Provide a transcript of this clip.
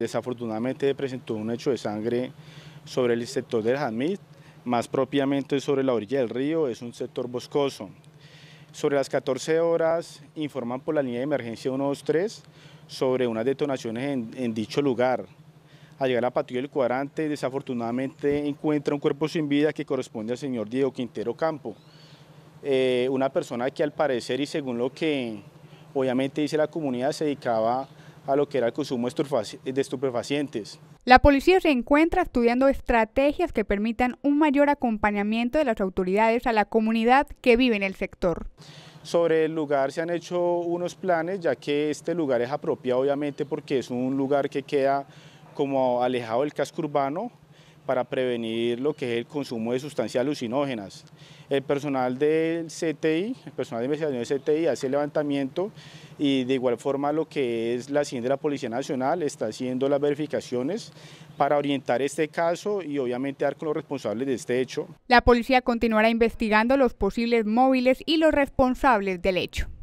Desafortunadamente presentó un hecho de sangre sobre el sector del Jamit, más propiamente sobre la orilla del río, es un sector boscoso. Sobre las 14 horas informan por la línea de emergencia 123 sobre unas detonaciones en, dicho lugar. Al llegar a la patrulla del cuadrante, desafortunadamente encuentra un cuerpo sin vida que corresponde al señor Diego Quintero Campo. Eh, una persona que al parecer y según lo que obviamente dice la comunidad se dedicaba a lo que era el consumo de estupefacientes. La policía se encuentra estudiando estrategias que permitan un mayor acompañamiento de las autoridades a la comunidad que vive en el sector. Sobre el lugar se han hecho unos planes, ya que este lugar es apropiado obviamente porque es un lugar que queda como alejado del casco urbano, para prevenir lo que es el consumo de sustancias alucinógenas. El personal del CTI, el personal de investigación del CTI hace el levantamiento y de igual forma lo que es la hacienda de la Policía Nacional está haciendo las verificaciones para orientar este caso y obviamente dar con los responsables de este hecho. La policía continuará investigando los posibles móviles y los responsables del hecho.